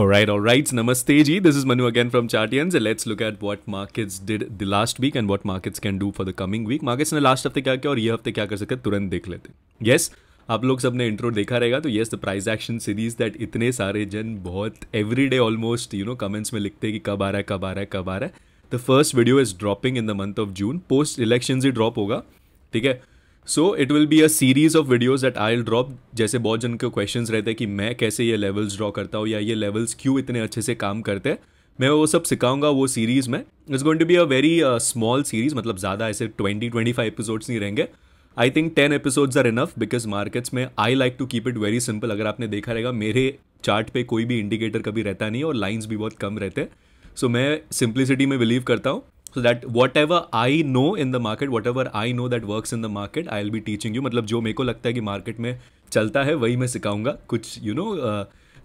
All right, all right. Namaste ji. This is Manu again from Chartians. Let's look at what markets did the last week and what markets can do for the coming week. Markets ने last हफ्ते क्या किया और ये हफ्ते क्या कर सकते तुरंत देख लेते हैं yes, आप लोग सबने इंट्रो देखा रहेगा तो yes the price action series that इतने सारे जन बहुत every day almost you know comments में लिखते हैं कि कब आ रहा है कब आ रहा है कब आ रहा है the first video is dropping in the month of June post election ही ड्रॉप होगा ठीक है so it will be a series of videos at I drop जैसे बहुत जन के क्वेश्चन रहते हैं कि मैं कैसे ये लेवल्स ड्रॉ करता हूँ या ये लेवल्स क्यों इतने अच्छे से काम करते हैं मैं वो सब सिखाऊंगा वो सीरीज़ में it's going to be a very small series मतलब ज़्यादा ऐसे ट्वेंटी ट्वेंटी फाइव एपिसोड्स नहीं रहेंगे I think ten episodes are enough because markets में I like to keep it very simple अगर आपने देखा रहेगा मेरे चार्ट पे कोई भी इंडिकेटर कभी रहता नहीं और लाइन्स भी बहुत कम रहते हैं सो so, मैं सिंप्लिसिटी में बिलीव करता हूँ so that whatever I know in the market whatever I know that work in the market I'll be teaching you मतलब जो मेरे को लगता है कि मार्केट में चलता है वही मैं सिखाऊंगा कुछ you know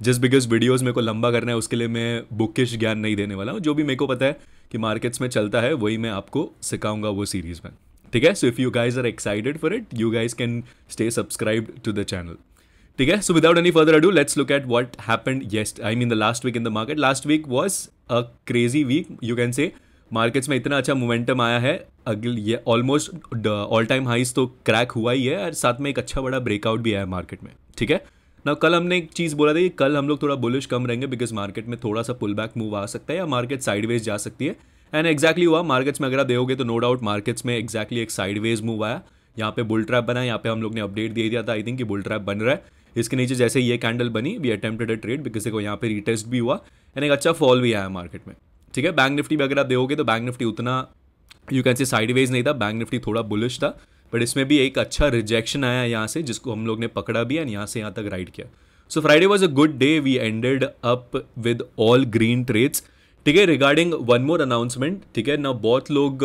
just because videos मेरे को लंबा करना है उसके लिए मैं बुकिश ज्ञान नहीं देने वाला हूँ जो भी मेरे को पता है कि मार्केट्स में चलता है वही मैं आपको सिखाऊंगा वो सीरीज़ में ठीक है so if you guys are excited for it you guys can stay subscribe to the channel ठीक है so without any further do let's look at what happen yesterday I mean the last week in the market last week was a crazy week you can say markets में इतना अच्छा momentum आया है अगले ये almost all time हाइस तो crack हुआ ही है और साथ में एक अच्छा बड़ा ब्रेकआउट भी आया है मार्केट में ठीक है ना कल हमने एक चीज़ बोला था कि कल हम लोग थोड़ा बुलिश कम रहेंगे बिकॉज मार्केट में थोड़ा सा पुल बैक मूव आ सकता है या मार्केट साइडवेज जा सकती है एंड एक्जैक्टली हुआ मार्केट्स में अगर आप देखोगे तो नो डाउट मार्केट्स में एक्जैक्टली एक साइडवेज मूव आया यहाँ पे बुल ट्रैप बना यहाँ पे हम लोग ने अपडेट दे दिया था आई थिंक कि बुल ट्रैप बन रहा है इसके नीचे जैसे ये कैंडल बनी we attempted a trade because देखो यहाँ पे रिटेस्ट भी हुआ एंड एक अच्छा फॉल भी आया मार्केट में ठीक है बैंक निफ्टी भी अगर आप देखोगे तो बैंक निफ्टी उतना यू कैन से साइडवेज नहीं था बैंक निफ्टी थोड़ा बुलिश था बट इसमें भी एक अच्छा रिजेक्शन आया यहाँ से जिसको हम लोग ने पकड़ा भी एंड यहाँ से यहाँ तक राइड किया so Friday was a good day we ended up with all green trades ठीक है रिगार्डिंग वन मोर अनाउंसमेंट ठीक है ना बहुत लोग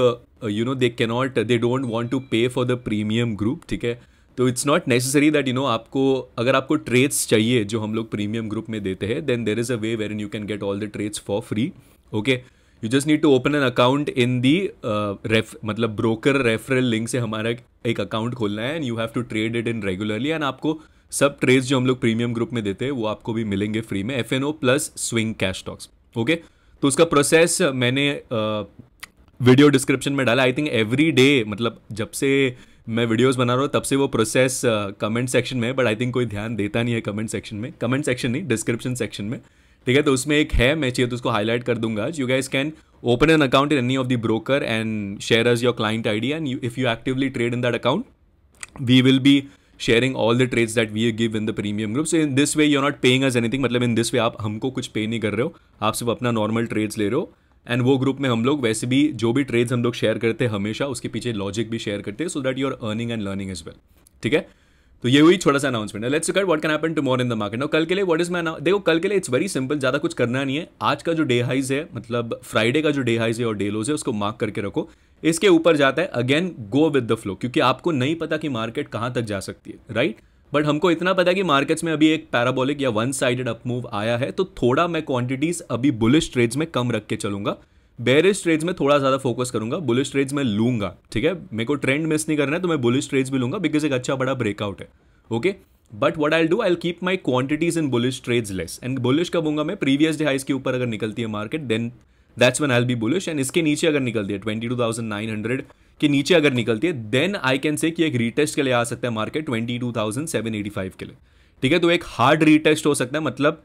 you know they cannot they don't want to pay for the premium group ठीक है तो it's not necessary that you know आपको अगर आपको ट्रेड्स चाहिए जो हम लोग प्रीमियम ग्रुप में देते हैं then there is a way where you can get all the trades for free okay you just need to open an account in the ref मतलब ब्रोकर रेफरल लिंक से हमारा एक अकाउंट खोलना है and you have to trade it in regularly and आपको सब trades जो हम लोग प्रीमियम ग्रुप में देते हैं वो आपको भी मिलेंगे फ्री में F N O plus swing cash stocks okay तो उसका प्रोसेस मैंने वीडियो uh, डिस्क्रिप्शन में डाला आई थिंक एवरी डे मतलब जब से मैं वीडियोस बना रहा हूँ तब से वो प्रोसेस कमेंट सेक्शन में है बट आई थिंक कोई ध्यान देता नहीं है कमेंट सेक्शन में कमेंट सेक्शन नहीं डिस्क्रिप्शन सेक्शन में ठीक है तो उसमें एक है मैं चाहिए तो उसको हाईलाइट कर दूंगा you guys can open an account in any of the broker and share as your client I D and if you actively trade in that account we will be sharing all the trades that we give in the premium group so in this way you not paying as anything मतलब in this वे आप हमको कुछ पे नहीं कर रहे हो आप सिर्फ अपना नॉर्मल ट्रेड्स ले रहे हो एंड वो ग्रुप में हम लोग वैसे भी जो भी ट्रेड्स हम लोग शेयर करते हैं हमेशा उसके पीछे लॉजिक भी शेयर करते हैं so that you are earning and learning as well ठीक है तो ये हुई छोटा सा अनाउंसमेंट है let's what can happen tomorrow in the market no कल के लिए व्हाट इज माय देखो कल के लिए इट्स वेरी सिंपल ज्यादा कुछ करना नहीं है आज का जो डे हाइज है मतलब फ्राइडे का जो डे हाइज है और डे लोज है उसको मार्क करके रखो इसके ऊपर जाता है again go with the flow क्योंकि आपको नहीं पता कि मार्केट कहां तक जा सकती है राइट right? बट हमको इतना पता है कि मार्केट्स में अभी एक पैराबोलिक या वन साइडेड अपमूव आया है तो थोड़ा मैं क्वांटिटीज अभी बुलिश ट्रेड्स में कम रख के चलूंगा बेरिश ट्रेड्स में थोड़ा ज़्यादा फोकस करूंगा बुलिश ट्रेड्स में लूंगा ठीक है मेरे को ट्रेंड मिस नहीं करना है तो मैं बुलिश ट्रेड्स भी लूंगा बिकॉज एक अच्छा बड़ा ब्रेकआउट है okay but what I do I keep my quantities in bullish trades less and bullish कब हूँगा मैं प्रीवियस डे हाइस के ऊपर अगर निकलती है market then that's one I be bullish and इसके नीचे अगर निकलती है twenty two thousand nine hundred के नीचे अगर निकलती है देन आई कैन से कि एक रीटेस्ट के लिए आ सकता है market twenty two thousand seven eighty five के लिए ठीक है तो एक हार्ड रीटेस्ट हो सकता है मतलब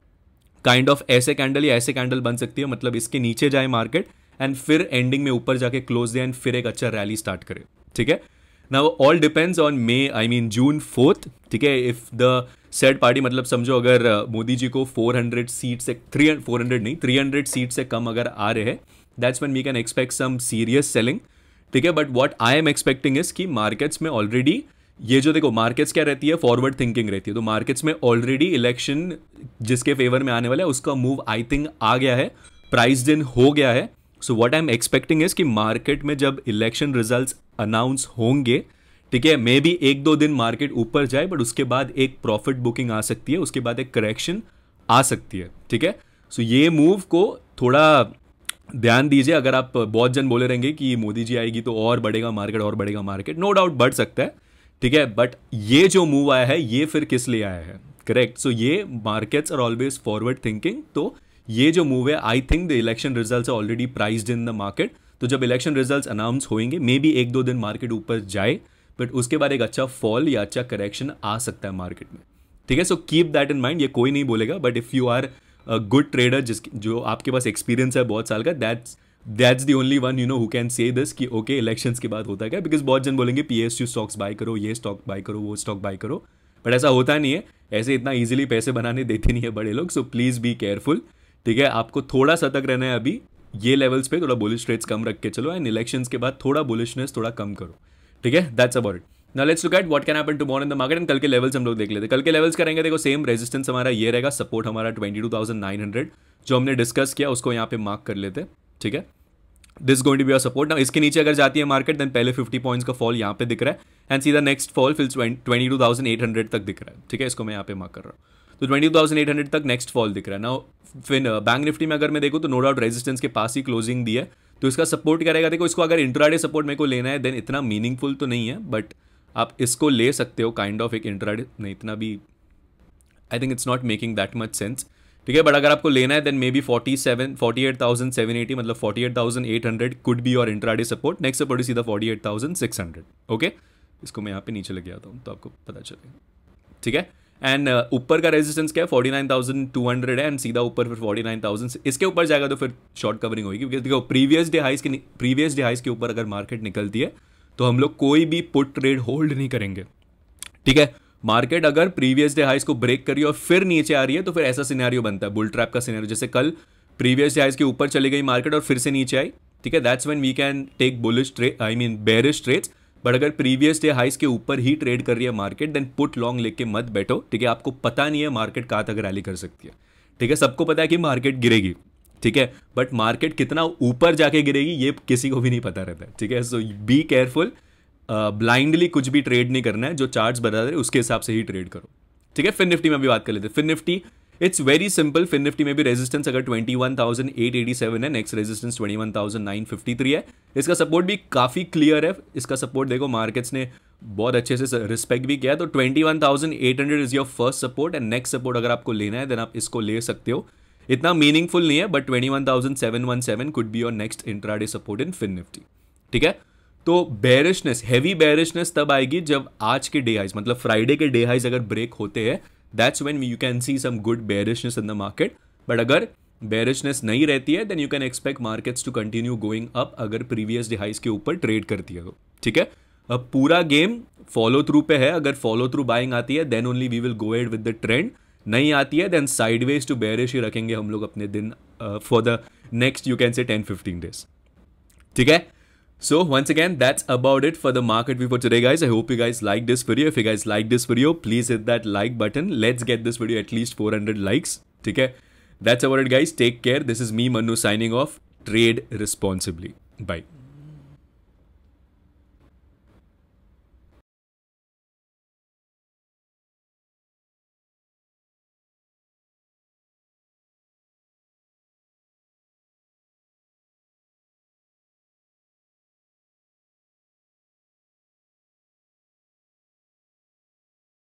काइंड ऑफ ऐसे कैंडल या ऐसे कैंडल बन सकती है मतलब इसके नीचे जाए मार्केट एंड फिर एंडिंग में ऊपर जाके क्लोज दे एंड फिर एक अच्छा रैली स्टार्ट करे ठीक है ना all depends on May I mean June fourth ठीक है इफ द सेट पार्टी मतलब समझो अगर uh, मोदी जी को 400 सीट से थ्री फोर हंड्रेड नहीं 300 सीट से कम अगर आ रहे हैं that's one we can expect some serious selling ठीक है but what I am expecting is कि मार्केट्स में ऑलरेडी ये जो देखो मार्केट्स क्या रहती है फॉरवर्ड थिंकिंग रहती है तो मार्केट्स में ऑलरेडी इलेक्शन जिसके फेवर में आने वाला है उसका मूव आई थिंक आ गया है प्राइस दिन हो गया है so what I am expecting is कि मार्केट में जब इलेक्शन रिजल्ट अनाउंस होंगे ठीक है मे बी एक दो दिन मार्केट ऊपर जाए बट उसके बाद एक प्रॉफिट बुकिंग आ सकती है उसके बाद एक करेक्शन आ सकती है ठीक है सो ये मूव को थोड़ा ध्यान दीजिए अगर आप बहुत जन बोले रहेंगे कि मोदी जी आएगी तो और बढ़ेगा मार्केट और बढ़ेगा मार्केट नो डाउट बढ़ सकता है ठीक है बट ये जो मूव आया है ये फिर किस लिए आया है करेक्ट सो so, ये markets are always forward thinking तो ये जो मूव है I think the election result already priced in the market तो जब इलेक्शन रिजल्ट अनाउंस होंगे मे बी एक दो दिन मार्केट ऊपर जाए बट उसके बाद एक अच्छा फॉल या अच्छा करेक्शन आ सकता है मार्केट में ठीक है so keep that in mind ये कोई नहीं बोलेगा but if you are a good trader जिस जो आपके पास एक्सपीरियंस है बहुत साल का that's that's the only one you know who can say this कि ओके इलेक्शंस के बाद होता है क्या बिकॉज बहुत जन बोलेंगे P S U stocks buy करो ये स्टॉक बाय करो वो स्टॉक बाय करो बट ऐसा होता नहीं है ऐसे इतना ईजिली पैसे बनाने देते नहीं है बड़े लोग सो प्लीज़ बी केयरफुल ठीक है आपको थोड़ा सतर्क रहना है अभी ये लेवल्स पे थोड़ा बुलिश रेट्स कम रख के चलो एंड इलेक्शंस के बाद थोड़ा बुलिशनेस थोड़ा कम करो ठीक है दैट्स अबाउट इट ना let's look at what can happen tomorrow in the market and कल के लेवल्स हम लोग देख लेते कल के लेवल्स करेंगे देखो सेम रेजिस्टेंस हमारा ये रहेगा सपोर्ट हमारा twenty two thousand nine hundred जो हमने डिस्कस किया उसको यहाँ पे मार्क कर लेते ठीक है this going to be our support ना इसके नीचे अगर जाती है मार्केट देन पहले 50 पॉइंट्स का फॉल यहाँ पे दिख रहा है एंड सीधा नेक्स्ट फॉल फिर twenty two thousand eight hundred तक दिख रहा है ठीक है इसको मैं यहाँ पे मार्क कर रहा हूँ तो ट्वेंटी तक नेक्स्ट फॉल दिख रहा है ना फिर बैंक uh, निफ्टी में अगर मैं देखूँ तो नो डाउट रेजिस्टेंस के पास ही क्लोजिंग दी है तो इसका सपोर्ट क्या रहेगा देखो इसको अगर इंट्राडे सपोर्ट मेरे को लेना है देन इतना मीनिंगफुल तो नहीं है बट आप इसको ले सकते हो काइंड kind ऑफ of एक इंट्राडे नहीं इतना भी I think it's not making that much sense ठीक है बट अगर आपको लेना है then maybe forty seven forty eight thousand seven eighty मतलब forty eight thousand eight hundred could be और intraday support next support is सीधा forty eight thousand six hundred okay इसको मैं यहाँ पे नीचे लगे आता हूँ तो आपको पता चलेगा ठीक है एंड uh, ऊपर का रेजिस्टेंस क्या है forty nine thousand two hundred है एंड सीधा ऊपर फिर फोर्टी नाइन थाउजेंड इसके ऊपर जाएगा तो फिर शॉर्ट कवरिंग होगी क्योंकि देखो प्रीवियस डे हाइस के प्रीवियस डे हाइस के ऊपर अगर मार्केट निकलती है तो हम लोग कोई भी पुट ट्रेड होल्ड नहीं करेंगे ठीक है मार्केट अगर प्रीवियस डे हाइस को ब्रेक करी और फिर नीचे आ रही है तो फिर ऐसा सिनेरियो बनता है बुल ट्रैप का सिनेरियो जैसे कल प्रीवियस डे हाइस के ऊपर चली गई मार्केट और फिर से नीचे आई ठीक है that's when we can take bullish trade I mean bearish trades but अगर प्रीवियस डे हाइस के ऊपर ही ट्रेड कर रही है मार्केट देन पुट लॉन्ग लेके मत बैठो ठीक है आपको पता नहीं है मार्केट कहाँ तक रैली कर सकती है ठीक है सबको पता है कि मार्केट गिरेगी ठीक है बट मार्केट कितना ऊपर जाके गिरेगी ये किसी को भी नहीं पता रहता है ठीक है सो बी केयरफुल ब्लाइंडली कुछ भी ट्रेड नहीं करना है जो चार्ज बता रहे उसके हिसाब से ही ट्रेड करो ठीक है फिर निफ्टी में भी बात कर लेते हैं फिर Nifty it's very simple Fin Nifty में भी रेजिस्टेंस अगर 21,887 है नेक्स्ट रेजिस्टेंस 21,953 है इसका सपोर्ट भी काफ़ी क्लियर है इसका सपोर्ट देखो मार्केट्स ने बहुत अच्छे से रिस्पेक्ट भी किया तो 21,800 is your first support and next support अगर आपको लेना है देन आप इसको ले सकते हो इतना मीनिंगफुल नहीं है but twenty could be your next intraday support in Fin Nifty ठीक है तो बेरिशनेस हैवी बेरिशनेस तब आएगी जब आज के डे हाइज मतलब फ्राइडे के डे हाइज अगर ब्रेक होते हैं that's when you can see some good bearishness in the market but अगर बेरिशनेस नहीं रहती है then you can expect markets to continue going up अगर प्रीवियस डिहाइस के ऊपर ट्रेड करती है तो ठीक है अब पूरा गेम फॉलो थ्रू पे है अगर फॉलो थ्रू बाइंग आती है then only we will go ahead with the trend नहीं आती है देन साइडवेज टू बेरिश ही रखेंगे हम लोग अपने दिन for the next you can say ten fifteen days ठीक है So once again, that's about it for the market view for today, guys. I hope you guys liked this video. If you guys liked this video, please hit that like button. Let's get this video at least 400 likes. Take care. That's about it, guys. Take care. This is me, Manu, signing off. Trade responsibly. Bye.